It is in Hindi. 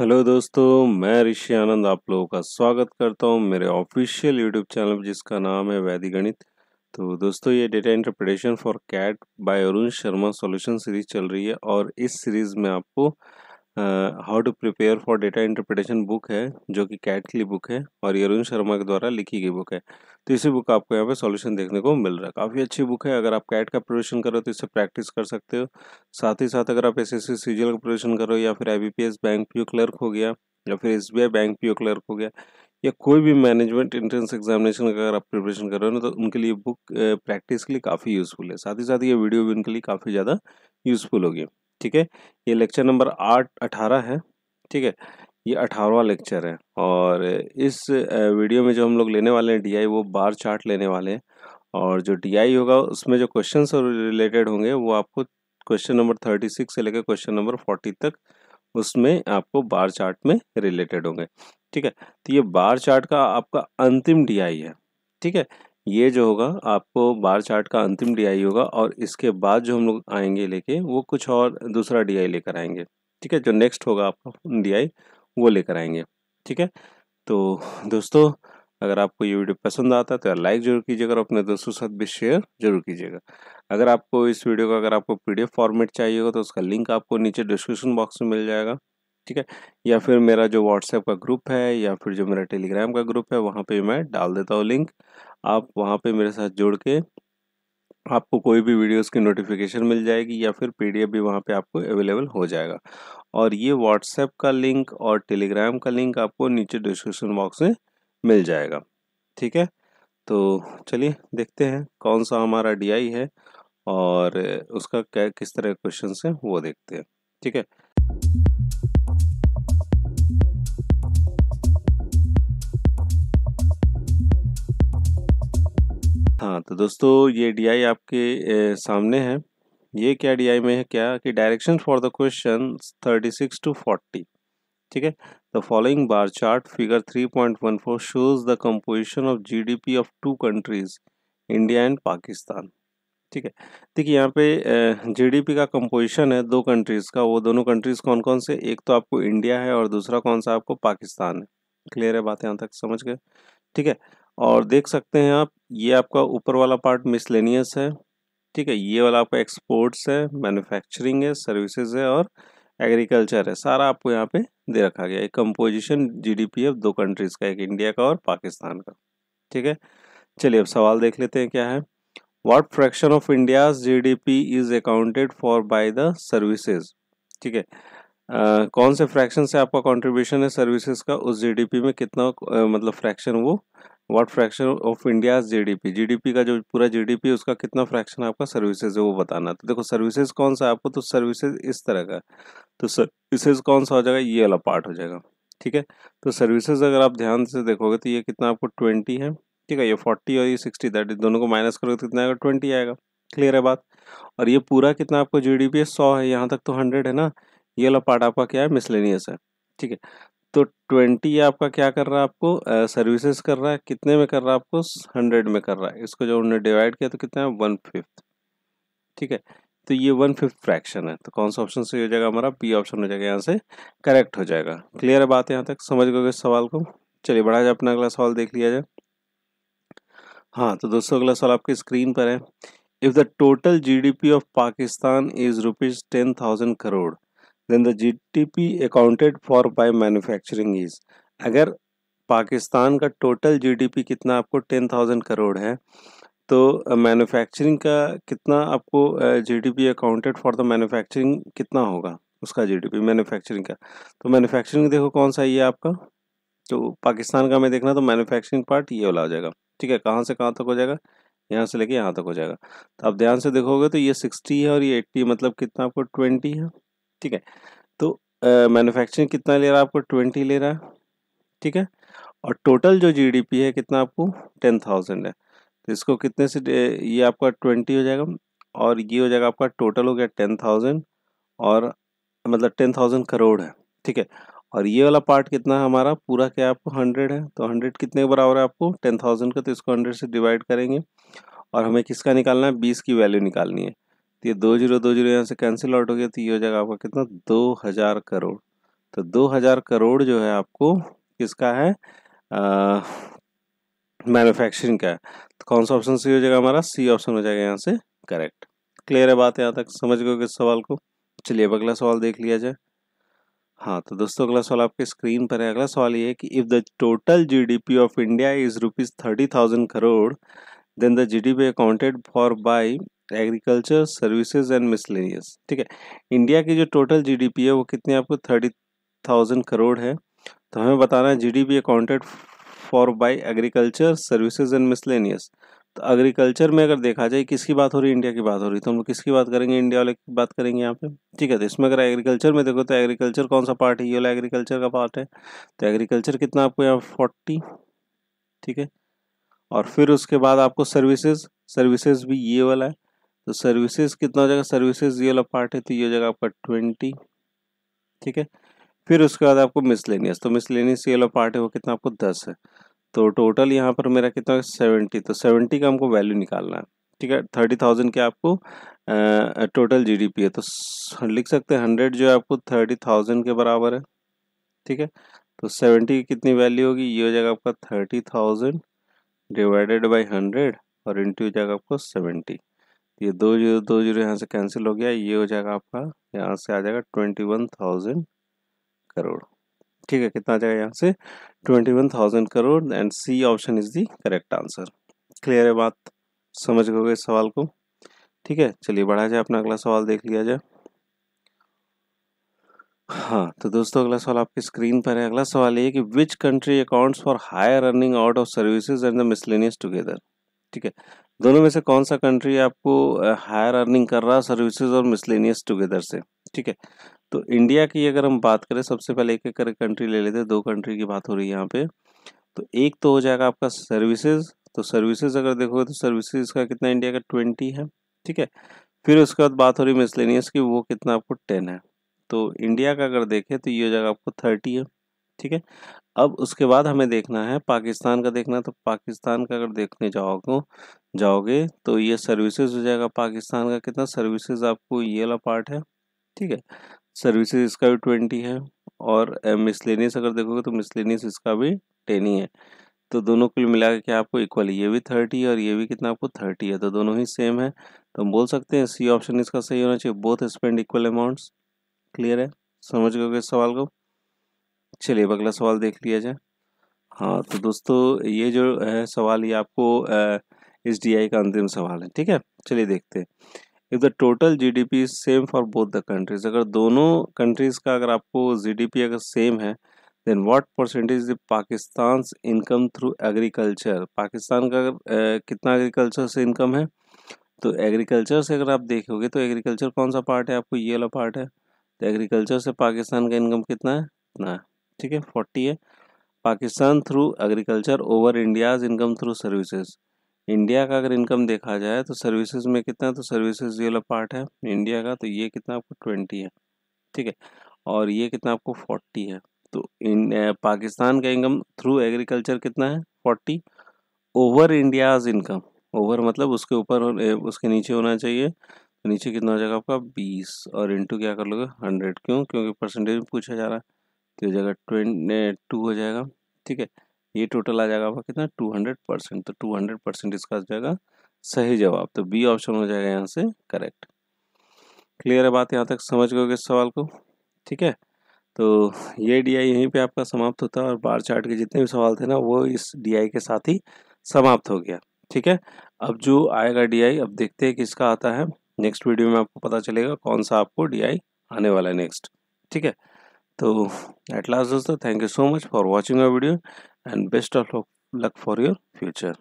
हेलो दोस्तों मैं ऋषि आनंद आप लोगों का स्वागत करता हूं मेरे ऑफिशियल यूट्यूब चैनल पर जिसका नाम है वैदिक गणित तो दोस्तों ये data interpretation for CAT by Arun Sharma solution series चल रही है और इस सीरीज़ में आपको how to prepare for data interpretation book है जो कि कैट की बुक है और यरुण शर्मा के द्वारा लिखी गई बुक है तो इसी बुक का आपको यहाँ पे सॉल्यूशन देखने को मिल रहा है काफ़ी अच्छी बुक है अगर आप कैट का प्रोवेशन करो तो इससे प्रैक्टिस कर सकते हो साथ ही साथ अगर आप एस एस सी का प्रोवेशन करो या फिर आई बैंक पी क्लर्क हो गया या फिर एस बैंक पी क्लर्क हो गया या कोई भी मैनेजमेंट एंट्रेंस एग्जामिनेशन का अगर आप प्रिपरेशन कर रहे हो ना तो उनके लिए बुक प्रैक्टिस के लिए काफ़ी यूज़फुल है साथ ही साथ ये वीडियो भी उनके लिए काफ़ी ज़्यादा यूज़फुल होगी ठीक है ये लेक्चर नंबर आठ अठारह है ठीक है ये अठारहवा लेक्चर है और इस वीडियो में जो हम लोग लेने वाले हैं डीआई वो बार चार्ट लेने वाले हैं और जो डीआई होगा उसमें जो क्वेश्चन रिलेटेड होंगे वो आपको क्वेश्चन नंबर थर्टी सिक्स से लेकर क्वेश्चन नंबर फोर्टी तक उसमें आपको बार चार्ट में रिलेटेड होंगे ठीक है तो ये बार चार्ट का आपका अंतिम डी है ठीक है ये जो होगा आपको बार चार्ट का अंतिम डी होगा और इसके बाद जो हम लोग आएंगे लेके वो कुछ और दूसरा डी लेकर आएंगे ठीक है जो नेक्स्ट होगा आपका डी वो लेकर आएंगे ठीक है तो दोस्तों अगर आपको ये वीडियो पसंद आता है तो लाइक जरूर कीजिएगा और अपने दोस्तों के साथ भी शेयर जरूर कीजिएगा अगर आपको इस वीडियो का अगर आपको पी फॉर्मेट चाहिए होगा तो उसका लिंक आपको नीचे डिस्क्रिप्शन बॉक्स में मिल जाएगा ठीक है या फिर मेरा जो व्हाट्सएप का ग्रुप है या फिर जो मेरा टेलीग्राम का ग्रुप है वहाँ पे मैं डाल देता हूँ लिंक आप वहाँ पे मेरे साथ जुड़ के आपको कोई भी वीडियोस की नोटिफिकेशन मिल जाएगी या फिर पीडीएफ भी वहाँ पे आपको अवेलेबल हो जाएगा और ये व्हाट्सएप का लिंक और टेलीग्राम का लिंक आपको नीचे डिस्क्रिप्शन बॉक्स में मिल जाएगा ठीक है तो चलिए देखते हैं कौन सा हमारा डी है और उसका क्या किस तरह क्वेश्चन है वो देखते हैं ठीक है हाँ तो दोस्तों ये डीआई आपके सामने है ये क्या डीआई में है क्या कि direction for the question thirty six to forty ठीक है the following bar chart figure three point one four shows the composition of GDP of two countries India and Pakistan ठीक है देखिए यहाँ पे जीडीपी का कंपोजिशन है दो कंट्रीज़ का वो दोनों कंट्रीज़ कौन कौन से एक तो आपको इंडिया है और दूसरा कौन सा आपको पाकिस्तान है क्लियर है बात यहाँ तक समझ गए ठीक है और देख सकते हैं आप ये आपका ऊपर वाला पार्ट मिसलेनियस है ठीक है ये वाला आपका एक्सपोर्ट्स है मैन्युफैक्चरिंग है सर्विसेज है और एग्रीकल्चर है सारा आपको यहाँ पे दे रखा गया है कंपोजिशन जीडीपी ऑफ दो कंट्रीज़ का एक इंडिया का और पाकिस्तान का ठीक है चलिए अब सवाल देख लेते हैं क्या है what fraction of India's GDP is accounted for by the services ठीक है Uh, कौन से फ्रैक्शन से आपका कंट्रीब्यूशन है सर्विसेज का उस जीडीपी में कितना uh, मतलब फ्रैक्शन वो what fraction of India GDP GDP का जो पूरा जीडीपी उसका कितना फ्रैक्शन आपका सर्विसेज है वो बताना तो देखो सर्विसेज कौन सा आपको तो सर्विसेज इस तरह का तो सर्विसेज कौन सा हो जाएगा ये वाला पार्ट हो जाएगा ठीक है तो सर्विसेज अगर आप ध्यान से देखोगे तो ये कितना आपको ट्वेंटी है ठीक है ये फोर्टी और ये सिक्सटी दैट इज दोनों को माइनस करोगे तो कितना आएगा ट्वेंटी आएगा क्लियर है बात और ये पूरा कितना आपको जी डी पी है सौ है यहाँ तक तो हंड्रेड है ना ये वाला पार्ट आपका क्या है मिसलेनियस है ठीक है तो ट्वेंटी आपका क्या कर रहा है आपको सर्विसेज uh, कर रहा है कितने में कर रहा है आपको हंड्रेड में कर रहा है इसको जब उन्होंने डिवाइड किया तो कितना है वन फिफ्थ ठीक है तो ये वन फिफ्थ फ्रैक्शन है तो कौन सा ऑप्शन से हो जाएगा हमारा बी ऑप्शन हो जाएगा यहाँ से करेक्ट हो जाएगा क्लियर है बात यहाँ तक समझ गए इस सवाल को चलिए बढ़ा जाए अपना अगला सवाल देख लिया जाए हाँ तो दोस्तों अगला सवाल आपकी स्क्रीन पर है if the total GDP of Pakistan is rupees ten thousand crore the G T P accounted for by manufacturing is अगर पाकिस्तान का टोटल जीडीपी कितना आपको टेन थाउजेंड करोड़ है तो मैन्युफैक्चरिंग का कितना आपको GDP accounted for the manufacturing कितना होगा उसका जीडीपी मैन्युफैक्चरिंग का तो मैन्युफैक्चरिंग देखो कौन सा ये आपका तो पाकिस्तान का मैं देखना तो मैन्युफैक्चरिंग पार्ट ये वाला हो जाएगा ठीक है कहाँ से कहाँ तक हो जाएगा यहाँ से लेके यहाँ तक हो जाएगा तो आप ध्यान से देखोगे तो ये सिक्सटी है और ये एट्टी मतलब कितना आपको ट्वेंटी है ठीक है तो मैन्युफैक्चरिंग uh, कितना ले रहा है आपको ट्वेंटी ले रहा है ठीक है और टोटल जो जीडीपी है कितना आपको टेन थाउजेंड है तो इसको कितने से ये आपका ट्वेंटी हो जाएगा और ये हो जाएगा आपका टोटल हो गया टेन थाउजेंड और मतलब टेन थाउजेंड करोड़ है ठीक है और ये वाला पार्ट कितना है हमारा पूरा क्या आपको हंड्रेड है तो हंड्रेड कितने बराबर है आपको टेन थाउजेंड का तो इसको हंड्रेड से डिवाइड करेंगे और हमें किसका निकालना है बीस की वैल्यू निकालनी है तो ये दो जीरो दो जीरो यहाँ से कैंसिल आउट हो गया तो ये हो जाएगा आपका कितना दो हज़ार करोड़ तो दो हज़ार करोड़ जो है आपको किसका है मैन्युफैक्चरिंग का है तो कौन सा ऑप्शन सी हो जाएगा हमारा सी ऑप्शन हो जाएगा यहाँ से करेक्ट क्लियर है बात यहाँ तक समझ गए इस सवाल को चलिए अब अगला सवाल देख लिया जाए हाँ तो दोस्तों अगला सवाल आपके स्क्रीन पर है अगला सवाल ये है कि if the total GDP of India is rupees thirty thousand crore then the G D P accounted for by agriculture services and miscellaneous ठीक है इंडिया की जो टोटल जीडीपी है वो कितनी आपको थर्टी थाउजेंड करोड़ है तो हमें बताना है G D P accounted for by agriculture services and miscellaneous तो एग्रीकल्चर में अगर देखा जाए किसकी बात हो रही है इंडिया की बात हो रही है तो हम लोग किसकी बात करेंगे इंडिया वाले की बात करेंगे यहाँ पे ठीक है तो इसमें अगर एग्रीकल्चर में देखो तो एग्रीकल्चर कौन सा पार्ट है ये वाला एग्रीकल्चर का पार्ट है तो एग्रीकल्चर कितना आपको यहाँ फोर्टी ठीक है और फिर उसके बाद आपको सर्विसेज सर्विसेज भी ये वाला है तो सर्विसेज कितना हो जाएगा सर्विसेज ये वाला पार्ट है तो ये हो जाएगा आपका ट्वेंटी ठीक है फिर उसके बाद आपको मिसलेनियस तो मिसलेनियस ये वाला पार्ट है वो कितना आपको दस है तो टोटल यहाँ पर मेरा कितना है सेवेंटी तो सेवेंटी का हमको वैल्यू निकालना है ठीक है थर्टी थाउजेंड के आपको आ, टोटल जीडीपी है तो लिख सकते हैं हंड्रेड जो है आपको थर्टी थाउजेंड के बराबर है ठीक है तो सेवेंटी की कितनी वैल्यू होगी ये हो जाएगा आपका thirty thousand divided by hundred और इंटू हो जाएगा आपको सेवेंटी ये दो जीरो दो जीरो यहाँ से कैंसिल हो गया ये हो जाएगा आपका यहाँ से आ जाएगा ट्वेंटी वन थाउजेंड करोड़ ठीक है कितना आ जाएगा यहाँ से twenty one thousand crore and C option is the correct answer clear है बात समझ गए इस सवाल को ठीक है चलिए बढ़ा जाए अपना अगला सवाल देख लिया जाए हाँ तो दोस्तों अगला सवाल आपकी स्क्रीन पर है अगला सवाल ये कि which country accounts for higher earning out of services and the miscellaneous together ठीक है दोनों में से कौन सा कंट्री आपको हायर अर्निंग कर रहा है सर्विसेज और मिसलेनियस टुगेदर से ठीक है तो इंडिया की अगर हम बात करें सबसे पहले एक एक करके कंट्री ले लेते हैं दो कंट्री की बात हो रही है यहाँ पे तो एक तो हो जाएगा आपका सर्विसेज तो सर्विसेज अगर देखोगे तो सर्विसेज का कितना इंडिया का ट्वेंटी है ठीक है फिर उसके बाद बात हो रही है मिसलेनियस की वो कितना आपको टेन है तो इंडिया का अगर देखें तो ये हो जाएगा आपको थर्टी है ठीक है अब उसके बाद हमें देखना है पाकिस्तान का देखना तो पाकिस्तान का अगर देखने जाओगे जाओगे तो ये सर्विसेज हो जाएगा पाकिस्तान का कितना सर्विसेज आपको ये वाला पार्ट है ठीक है सर्विसेज इसका भी ट्वेंटी है और मिसलेनियस अगर देखोगे तो मिसलेनियस इसका भी टेन ही है तो दोनों कुल मिला के आपको इक्वल ये भी थर्टी और ये भी कितना आपको थर्टी है तो दोनों ही सेम है तो हम बोल सकते हैं सी ऑप्शन इसका सही होना चाहिए both spend equal amounts clear है समझ गए इस सवाल को चलिए अब अगला सवाल देख लिया जाए हाँ तो दोस्तों ये जो है सवाल ये आपको एस डी आई का अंतिम सवाल है ठीक है चलिए देखते हैं if the total G D P same for both the countries अगर दोनों कंट्रीज़ का अगर आपको जी डी पी अगर सेम है then what percentage the Pakistan income through agriculture Pakistan का अगर कितना एग्रीकल्चर से इनकम है तो एग्रीकल्चर से अगर आप देखोगे तो एग्रीकल्चर कौन सा पार्ट है आपको ये वाला पार्ट है तो एग्रीकल्चर से पाकिस्तान का इनकम कितना है इतना है ठीक है फोर्टी है Pakistan through agriculture over India's income through services India का अगर इनकम देखा जाए तो सर्विसेज में कितना तो सर्विसेज ये वाला पार्ट है इंडिया का तो ये कितना आपको ट्वेंटी है ठीक है और ये कितना आपको फोर्टी है तो इन पाकिस्तान का इनकम थ्रू एग्रीकल्चर कितना है forty over India's income over मतलब उसके ऊपर उसके नीचे होना चाहिए तो नीचे कितना हो जाएगा आपका बीस और इंटू क्या कर लोगे हंड्रेड क्यों क्योंकि परसेंटेज पूछा जा रहा है तो ये जगह ट्वेंट टू हो जाएगा ठीक है ये टोटल आ जाएगा आपका कितना टू हंड्रेड परसेंट तो टू हंड्रेड परसेंट इसका आ जाएगा सही जवाब तो बी ऑप्शन हो जाएगा यहाँ से करेक्ट क्लियर है बात यहाँ तक समझ गए इस सवाल को ठीक है तो ये डी आई यहीं पे आपका समाप्त होता है और बार चार्ट के जितने भी सवाल थे ना वो इस डी आई के साथ ही समाप्त हो गया ठीक है अब जो आएगा डी आई अब देखते हैं किसका आता है नेक्स्ट वीडियो में आपको पता चलेगा कौन सा आपको डी आई आने वाला है नेक्स्ट ठीक है so at last is thank you so much for watching our video and best of luck for your future